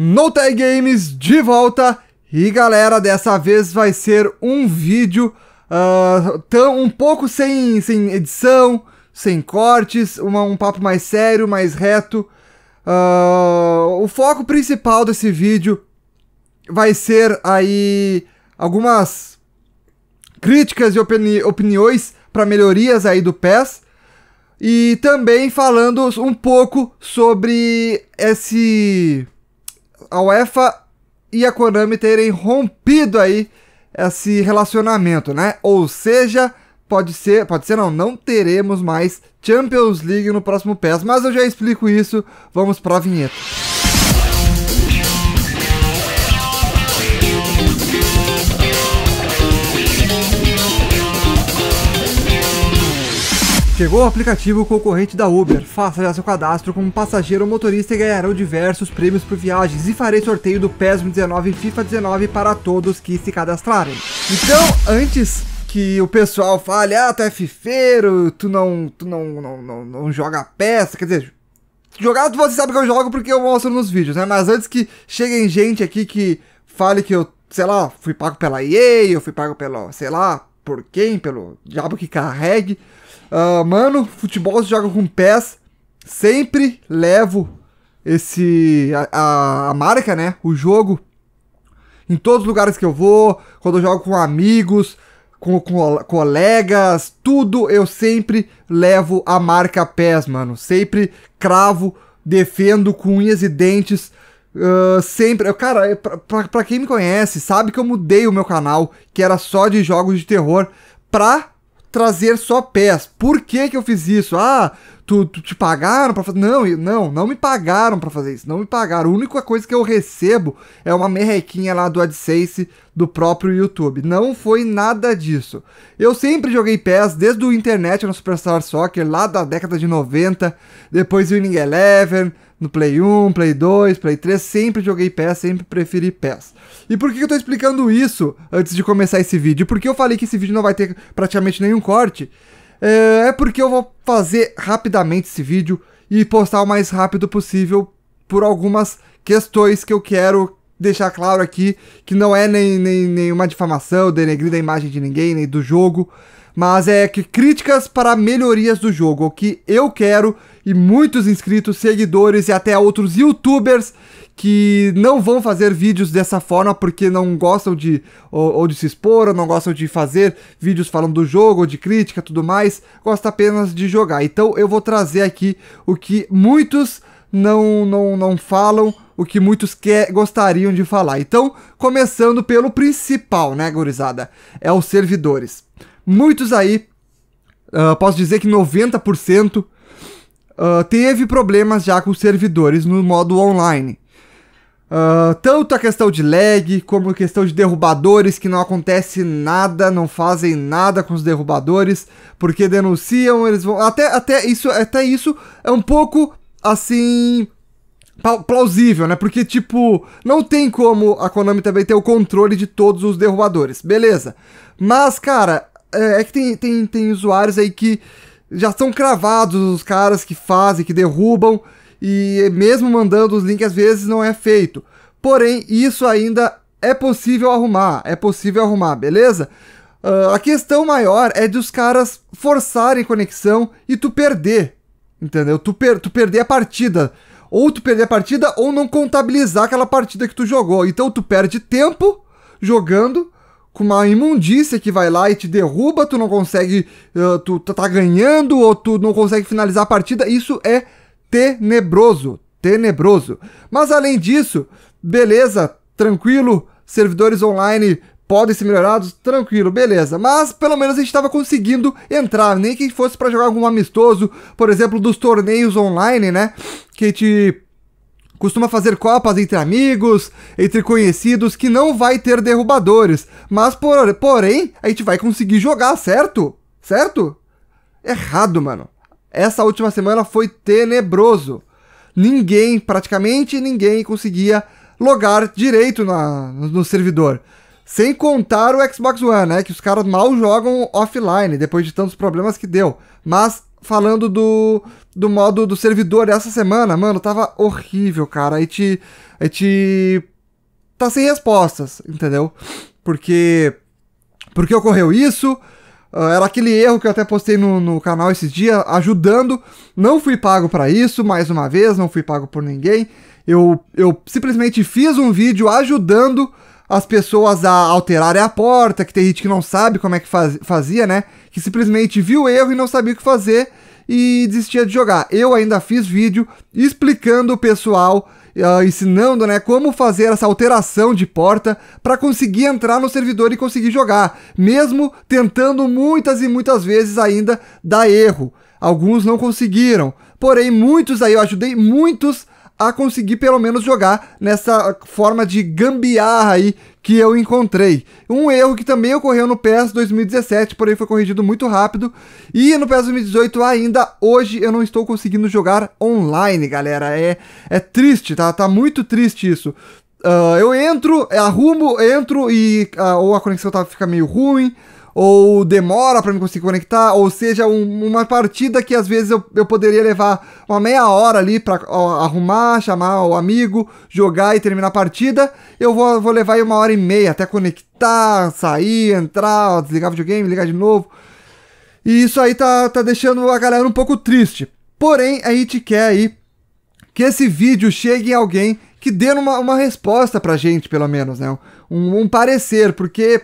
No Games de volta e galera, dessa vez vai ser um vídeo uh, tão, um pouco sem, sem edição, sem cortes, uma, um papo mais sério, mais reto. Uh, o foco principal desse vídeo vai ser aí algumas críticas e opini opiniões para melhorias aí do PES e também falando um pouco sobre esse a UEFA e a Konami terem rompido aí esse relacionamento, né? Ou seja, pode ser, pode ser não, não teremos mais Champions League no próximo PES, mas eu já explico isso. Vamos para a vinheta. Chegou o aplicativo concorrente da Uber. Faça já seu cadastro como passageiro ou motorista e ganharão diversos prêmios por viagens. E farei sorteio do PES 19 e FIFA 19 para todos que se cadastrarem. Então, antes que o pessoal fale, ah, tu é fifeiro, tu não, tu não, não, não, não joga peça, quer dizer, jogado você sabe que eu jogo porque eu mostro nos vídeos, né? Mas antes que cheguem gente aqui que fale que eu, sei lá, fui pago pela EA, eu fui pago pelo, sei lá, por quem, pelo diabo que carregue, Uh, mano, futebol se joga com pés. Sempre levo esse a, a, a marca, né? O jogo em todos os lugares que eu vou, quando eu jogo com amigos, com, com, colegas, tudo eu sempre levo a marca pés, mano. Sempre cravo, defendo com unhas e dentes. Uh, sempre, cara, pra, pra, pra, quem me conhece, sabe que eu mudei o meu canal, que era só de jogos de terror, pra trazer só pés. Por que que eu fiz isso? Ah, tu, tu te pagaram para fazer? Não, não, não me pagaram para fazer isso. Não me pagaram. A única coisa que eu recebo é uma merrequinha lá do AdSense do próprio YouTube. Não foi nada disso. Eu sempre joguei pés desde o internet no Superstar Soccer lá da década de 90, depois o Winning Eleven, no Play 1, Play 2, Play 3, sempre joguei PES, sempre preferi PES. E por que eu tô explicando isso antes de começar esse vídeo? Porque eu falei que esse vídeo não vai ter praticamente nenhum corte. É, é porque eu vou fazer rapidamente esse vídeo e postar o mais rápido possível por algumas questões que eu quero deixar claro aqui, que não é nem, nem nenhuma difamação, denegrir da imagem de ninguém, nem do jogo, mas é que críticas para melhorias do jogo, o que eu quero e muitos inscritos, seguidores e até outros youtubers que não vão fazer vídeos dessa forma porque não gostam de ou, ou, de se expor, ou não gostam de fazer vídeos falando do jogo, ou de crítica, tudo mais, gosta apenas de jogar. Então eu vou trazer aqui o que muitos não não não falam, o que muitos quer, gostariam de falar. Então, começando pelo principal, né, gurizada? É os servidores. Muitos aí, uh, posso dizer que 90% ah, teve problemas já com servidores no modo online. Uh, tanto a questão de lag, como a questão de derrubadores, que não acontece nada, não fazem nada com os derrubadores, porque denunciam, eles vão. Até, até, isso, até isso é um pouco assim. Plausível, né? Porque, tipo, não tem como a Konami também ter o controle de todos os derrubadores, beleza. Mas, cara, é, é que tem, tem, tem usuários aí que já são cravados os caras que fazem, que derrubam, e mesmo mandando os links às vezes não é feito. Porém, isso ainda é possível arrumar, é possível arrumar, beleza? Uh, a questão maior é de os caras forçarem conexão e tu perder, entendeu? Tu, per tu perder a partida. Ou tu perder a partida ou não contabilizar aquela partida que tu jogou. Então tu perde tempo jogando com uma imundícia que vai lá e te derruba, tu não consegue, eh, tu tá, tá ganhando ou tu não consegue finalizar a partida, isso é tenebroso, tenebroso. Mas além disso, beleza, tranquilo, servidores online podem ser melhorados, tranquilo, beleza. Mas pelo menos a gente estava conseguindo entrar, nem que fosse para jogar algum amistoso, por exemplo, dos torneios online, né? Que te Costuma fazer copas entre amigos, entre conhecidos, que não vai ter derrubadores. Mas, por, porém, a gente vai conseguir jogar, certo? Certo? Errado, mano. Essa última semana foi tenebroso. Ninguém, praticamente ninguém, conseguia logar direito na, no servidor. Sem contar o Xbox One, né? Que os caras mal jogam offline, depois de tantos problemas que deu. Mas falando do, do modo do servidor essa semana, mano, tava horrível, cara. A te. Aí te. Tá sem respostas, entendeu? Porque. Porque ocorreu isso. Ah, era aquele erro que eu até postei no, no canal esses dias, ajudando. Não fui pago para isso, mais uma vez, não fui pago por ninguém. Eu, eu simplesmente fiz um vídeo ajudando as pessoas a alterarem a porta, que tem gente que não sabe como é que faz, fazia, né? Que simplesmente viu o erro e não sabia o que fazer e desistia de jogar. Eu ainda fiz vídeo explicando o pessoal, uh, ensinando, né, como fazer essa alteração de porta para conseguir entrar no servidor e conseguir jogar, mesmo tentando muitas e muitas vezes ainda dar erro. Alguns não conseguiram, porém muitos aí eu ajudei muitos a conseguir pelo menos jogar nessa forma de gambiarra aí que eu encontrei. Um erro que também ocorreu no PES 2017, porém foi corrigido muito rápido. E no PES 2018 ainda hoje eu não estou conseguindo jogar online, galera. É, é triste, tá? Tá muito triste isso. Uh, eu entro, é, arrumo, entro e uh, ou a conexão tá, fica meio ruim ou demora para me conseguir conectar, ou seja, um, uma partida que às vezes eu, eu poderia levar uma meia hora ali para arrumar, chamar o amigo, jogar e terminar a partida, eu vou, vou levar aí uma hora e meia até conectar, sair, entrar, ó, desligar videogame, ligar de novo. E isso aí tá, tá deixando a galera um pouco triste. Porém, a gente quer aí que esse vídeo chegue em alguém que dê uma, uma resposta pra gente, pelo menos, né? Um, um parecer, porque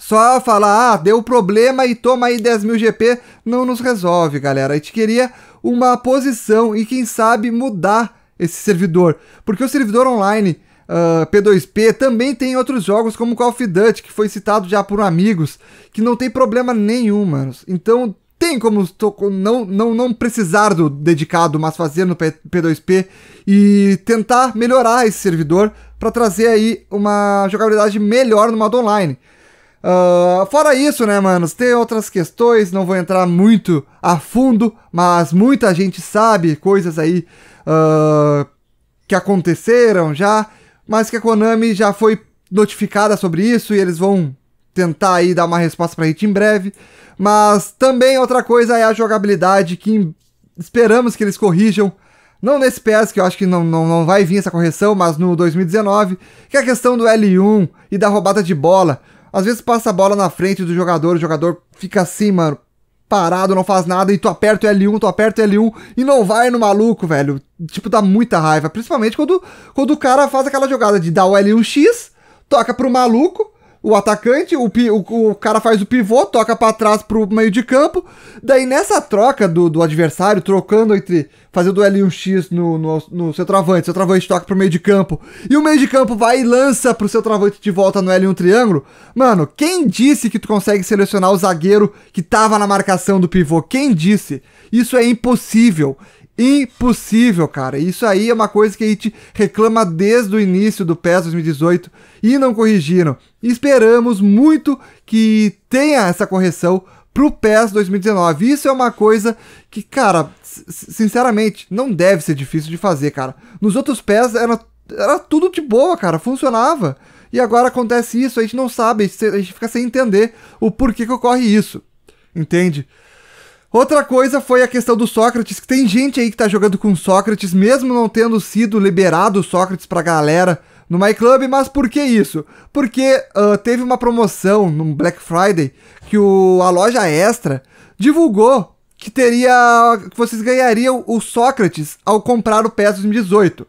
só falar, ah, deu problema e toma aí 10 mil GP, não nos resolve, galera. A gente queria uma posição e, quem sabe, mudar esse servidor. Porque o servidor online uh, ah, P2P também tem outros jogos, como Call of Duty, que foi citado já por amigos, que não tem problema nenhum, mano. Então, tem como não, não, não precisar do dedicado, mas fazer no P2P e tentar melhorar esse servidor para trazer aí uma jogabilidade melhor no modo online. Uh, fora isso, né, manos? Tem outras questões, não vou entrar muito a fundo, mas muita gente sabe coisas aí uh, que aconteceram já, mas que a Konami já foi notificada sobre isso e eles vão tentar aí dar uma resposta pra gente em breve. Mas também outra coisa é a jogabilidade que esperamos que eles corrijam. Não nesse PS, que eu acho que não, não, não vai vir essa correção, mas no 2019, que é a questão do L1 e da roubada de bola. Às vezes passa a bola na frente do jogador, o jogador fica assim, mano, parado, não faz nada, e tu aperta o L1, tu aperta o L1 e não vai no maluco, velho. Tipo, dá muita raiva. Principalmente quando, quando o cara faz aquela jogada de dar o L1X, toca pro maluco, o atacante, o, o, o, cara faz o pivô, toca para trás pro meio de campo. Daí nessa troca do, do adversário, trocando entre. fazendo o L1X no, no, no centroavante, o centroavante toca pro meio de campo. E o meio de campo vai e lança pro centroavante de volta no L1 triângulo. Mano, quem disse que tu consegue selecionar o zagueiro que tava na marcação do pivô? Quem disse? Isso é impossível. Impossível, cara. Isso aí é uma coisa que a gente reclama desde o início do PES 2018 e não corrigiram. Esperamos muito que tenha essa correção pro PES 2019. Isso é uma coisa que, cara, sinceramente, não deve ser difícil de fazer, cara. Nos outros PES era, era tudo de boa, cara, funcionava. E agora acontece isso, a gente não sabe, a gente fica sem entender o porquê que ocorre isso. Entende? Outra coisa foi a questão do Sócrates, que tem gente aí que tá jogando com Sócrates, mesmo não tendo sido liberado o Sócrates pra galera no MyClub, mas por que isso? Porque uh, teve uma promoção no Black Friday que o, a loja Extra divulgou que teria. que vocês ganhariam o Sócrates ao comprar o PES 2018.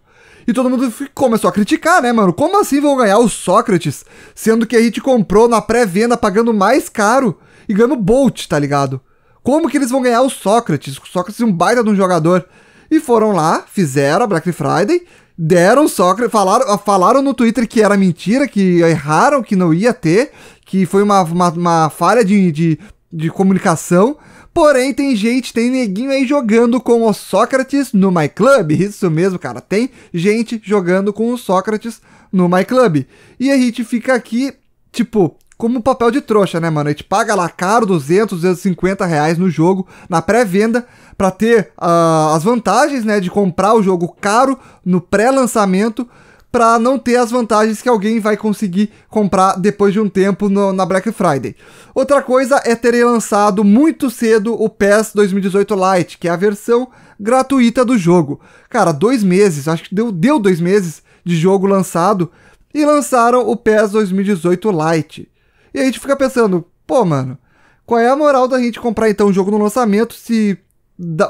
E todo mundo começou a criticar, né, mano? Como assim vão ganhar o Sócrates? Sendo que a gente comprou na pré-venda pagando mais caro e ganhando Bolt, tá ligado? Como que eles vão ganhar o Sócrates? O Sócrates é um baita de um jogador. E foram lá, fizeram a Black Friday, deram o Sócrates, falaram, falaram no Twitter que era mentira, que erraram, que não ia ter, que foi uma, uma, uma falha de, de, de comunicação. Porém, tem gente, tem neguinho aí jogando com o Sócrates no My Club. Isso mesmo, cara. Tem gente jogando com o Sócrates no My Club. E a gente fica aqui, tipo, como papel de trouxa, né, mano? A gente paga lá caro 200, 250 reais no jogo, na pré-venda, para ter uh, as vantagens, né, de comprar o jogo caro no pré-lançamento para não ter as vantagens que alguém vai conseguir comprar depois de um tempo no, na Black Friday. Outra coisa é terem lançado muito cedo o PES 2018 Lite, que é a versão gratuita do jogo. Cara, dois meses, acho que deu, deu dois meses de jogo lançado e lançaram o PES 2018 Lite. E a gente fica pensando, pô, mano, qual é a moral da gente comprar então o jogo no lançamento se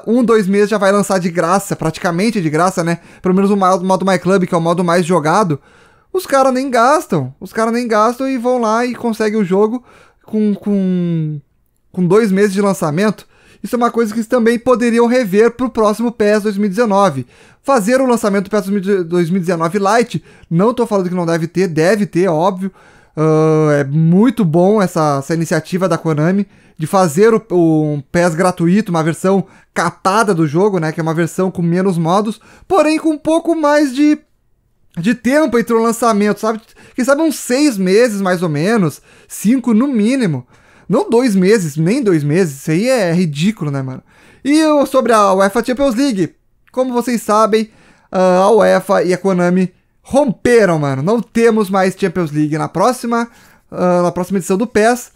um, dois meses já vai lançar de graça, praticamente de graça, né? Pelo menos o modo My Club, que é o modo mais jogado, os caras nem gastam. Os caras nem gastam e vão lá e conseguem o jogo com, com, com dois meses de lançamento. Isso é uma coisa que eles também poderiam rever para o próximo PES 2019. Fazer o lançamento do PES 2019 Lite, não estou falando que não deve ter, deve ter, é óbvio, Uh, é muito bom essa, essa iniciativa da Konami de fazer o, o, um PES gratuito, uma versão capada do jogo, né? Que é uma versão com menos modos, porém com um pouco mais de, de tempo entre o lançamento, sabe? Quem sabe uns seis meses, mais ou menos, cinco no mínimo. Não dois meses, nem dois meses, isso aí é ridículo, né, mano? E sobre a UEFA Champions League, como vocês sabem, ah, a UEFA e a Konami romperam, mano. Não temos mais Champions League na próxima, uh, na próxima edição do PES.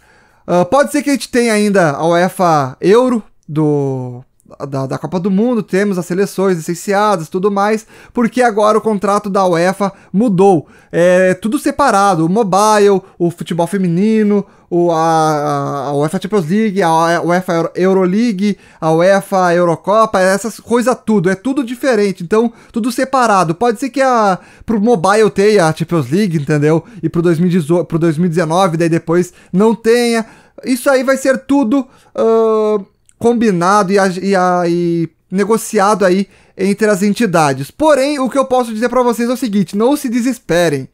Uh, pode ser que a gente tenha ainda a UEFA Euro do da, da, Copa do Mundo, temos as seleções licenciadas, tudo mais, porque agora o contrato da UEFA mudou. É tudo separado, o mobile, o futebol feminino, o, a, a UEFA Champions League, a UEFA Euroleague, a UEFA Eurocopa, essas coisas tudo, é tudo diferente, então tudo separado. Pode ser que a, pro mobile tenha a Champions League, entendeu? E pro, 2018, pro 2019, daí depois não tenha. Isso aí vai ser tudo... Uh, combinado e, e, e negociado aí entre as entidades. Porém, o que eu posso dizer para vocês é o seguinte: não se desesperem.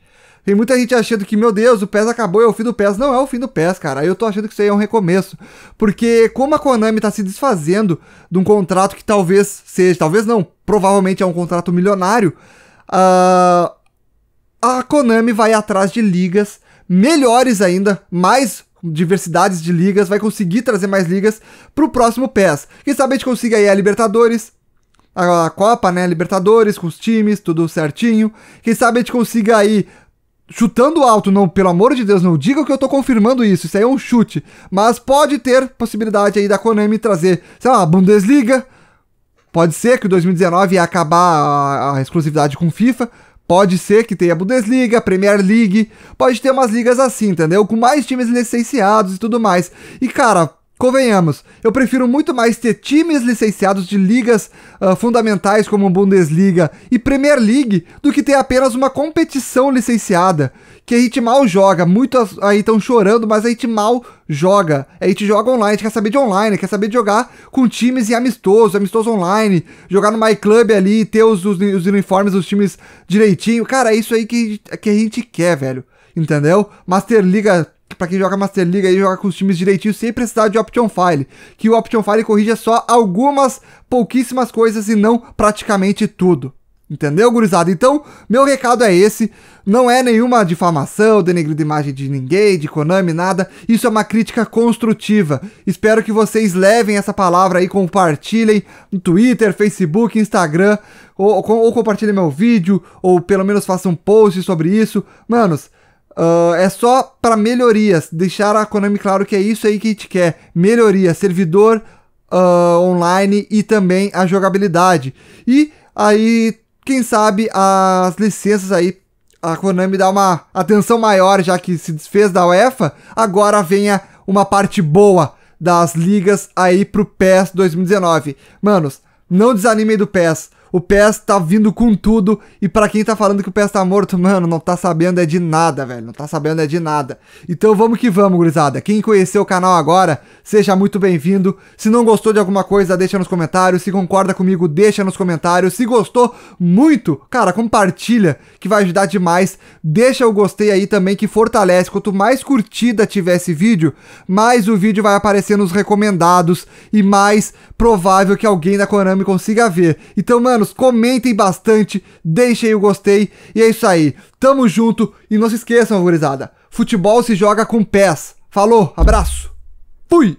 Tem muita gente achando que, meu Deus, o PES acabou, é o fim do PES. Não é o fim do PES, cara. eu tô achando que isso aí é um recomeço. Porque como a Konami tá se desfazendo de um contrato que talvez seja, talvez não, provavelmente é um contrato milionário, uh, a Konami vai atrás de ligas melhores ainda, mais diversidades de ligas, vai conseguir trazer mais ligas para o próximo PES. Quem sabe a gente consiga aí a Libertadores, a Copa, né? Libertadores, com os times, tudo certinho. Quem sabe a gente consiga aí. Chutando alto, não, pelo amor de Deus, não diga que eu tô confirmando isso, isso aí é um chute. Mas pode ter possibilidade aí da Konami trazer, sei lá, a Bundesliga. Pode ser que o 2019 ia acabar a, a exclusividade com FIFA Pode ser que tenha a Bundesliga, a Premier League, pode ter umas ligas assim, entendeu? Com mais times licenciados e tudo mais. E, cara, Convenhamos, eu prefiro muito mais ter times licenciados de ligas uh, fundamentais como Bundesliga e Premier League do que ter apenas uma competição licenciada. Que a gente mal joga, muitos aí estão chorando, mas a gente mal joga. A gente joga online, a gente quer saber de online, quer saber de jogar com times e amistoso, amistoso online, jogar no My Club ali, ter os, os, os uniformes dos times direitinho. Cara, é isso aí que, que a gente quer, velho. Entendeu? Master Liga para quem joga Master League e joga com os times direitinho, sem precisar de Option File, que o Option File corrija só algumas pouquíssimas coisas e não praticamente tudo. Entendeu, gurizada? Então, meu recado é esse. Não é nenhuma difamação, denegrida imagem de ninguém, de Konami, nada. Isso é uma crítica construtiva. Espero que vocês levem essa palavra aí, compartilhem no Twitter, Facebook, Instagram, ou, ou, ou compartilhem meu vídeo, ou pelo menos façam um post sobre isso. Manos, Uh, é só para melhorias, deixar a Konami claro que é isso aí que a gente quer: melhoria, servidor uh, online e também a jogabilidade. E aí, quem sabe as licenças aí, a Konami dá uma atenção maior, já que se desfez da UEFA, agora venha uma parte boa das ligas aí pro PES 2019. Manos, não desanimem do PES o PES tá vindo com tudo. E para quem tá falando que o PES tá morto, mano, não tá sabendo é de nada, velho. Não tá sabendo é de nada. Então vamos que vamos, gurizada. Quem conheceu o canal agora, seja muito bem-vindo. Se não gostou de alguma coisa, deixa nos comentários. Se concorda comigo, deixa nos comentários. Se gostou muito, cara, compartilha, que vai ajudar demais. Deixa o gostei aí também, que fortalece. Quanto mais curtida tiver esse vídeo, mais o vídeo vai aparecer nos recomendados e mais provável que alguém da Konami consiga ver. Então, mano, anos, comentem bastante, deixem o gostei. E é isso aí. Tamo junto e não se esqueçam, gurizada. Futebol se joga com pés. Falou, abraço. Fui.